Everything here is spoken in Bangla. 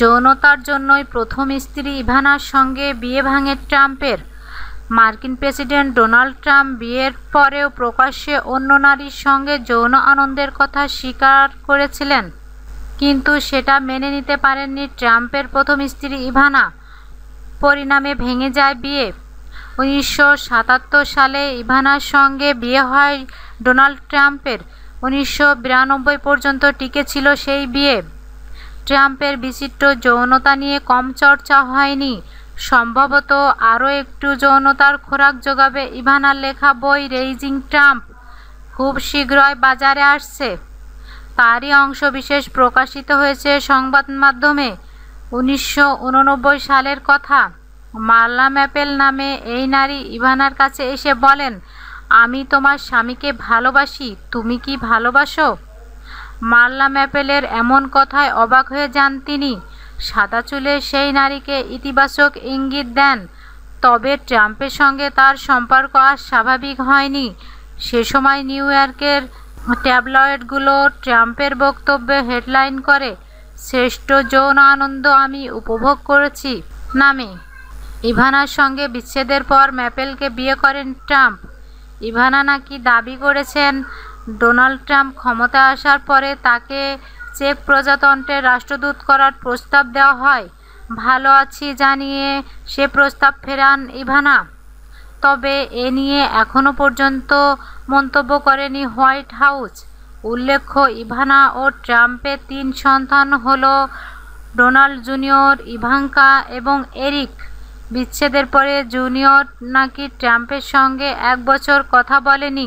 যৌনতার জন্যই প্রথম স্ত্রী ইভানার সঙ্গে বিয়ে ভাঙে ট্রাম্পের মার্কিন প্রেসিডেন্ট ডোনাল্ড ট্রাম্প বিয়ের পরেও প্রকাশ্যে অন্য নারীর সঙ্গে যৌন আনন্দের কথা স্বীকার করেছিলেন কিন্তু সেটা মেনে নিতে পারেননি ট্রাম্পের প্রথম স্ত্রী ইভানা পরিণামে ভেঙে যায় বিয়ে উনিশশো সালে ইভানার সঙ্গে বিয়ে হয় ডোনাল্ড ট্রাম্পের উনিশশো পর্যন্ত টিকে ছিল সেই বিয়ে ট্রাম্পের বিচিত্র যৌনতা নিয়ে কম চর্চা হয়নি সম্ভবত আরও একটু যৌনতার খোরাক যোগাবে ইভানার লেখা বই রেইজিং ট্রাম্প খুব শীঘ্রই বাজারে আসছে তারই অংশ বিশেষ প্রকাশিত হয়েছে সংবাদ মাধ্যমে উনিশশো সালের কথা মার্লা ম্যাপেল নামে এই নারী ইভানার কাছে এসে বলেন আমি তোমার স্বামীকে ভালোবাসি তুমি কি ভালোবাসো মারলা ম্যাপেলের এমন কথায় অবাক হয়ে যান তিনি সাদা চুলের সেই নারীকে ইতিবাচক ইঙ্গিত দেন তবে ট্রাম্পের সঙ্গে তার সম্পর্ক আর স্বাভাবিক হয়নি সে সময় নিউ ইয়র্কের ট্যাবলয়েডগুলো ট্রাম্পের বক্তব্যে হেডলাইন করে শ্রেষ্ঠ যৌন আনন্দ আমি উপভোগ করেছি নামে ইভানার সঙ্গে বিচ্ছেদের পর ম্যাপেলকে বিয়ে করেন ট্রাম্প ইভানা নাকি দাবি করেছেন ডোনাল্ড ট্রাম্প ক্ষমতায় আসার পরে তাকে চেক প্রজাতন্ত্রের রাষ্ট্রদূত করার প্রস্তাব দেওয়া হয় ভালো আছি জানিয়ে সে প্রস্তাব ফেরান ইভানা তবে এ নিয়ে এখনও পর্যন্ত মন্তব্য করেনি হোয়াইট হাউস উল্লেখ্য ইভানা ও ট্রাম্পের তিন সন্তান হল ডোনাল্ড জুনিয়র ইভাঙ্কা এবং এরিক বিচ্ছেদের পরে জুনিয়র নাকি ট্রাম্পের সঙ্গে এক বছর কথা বলেনি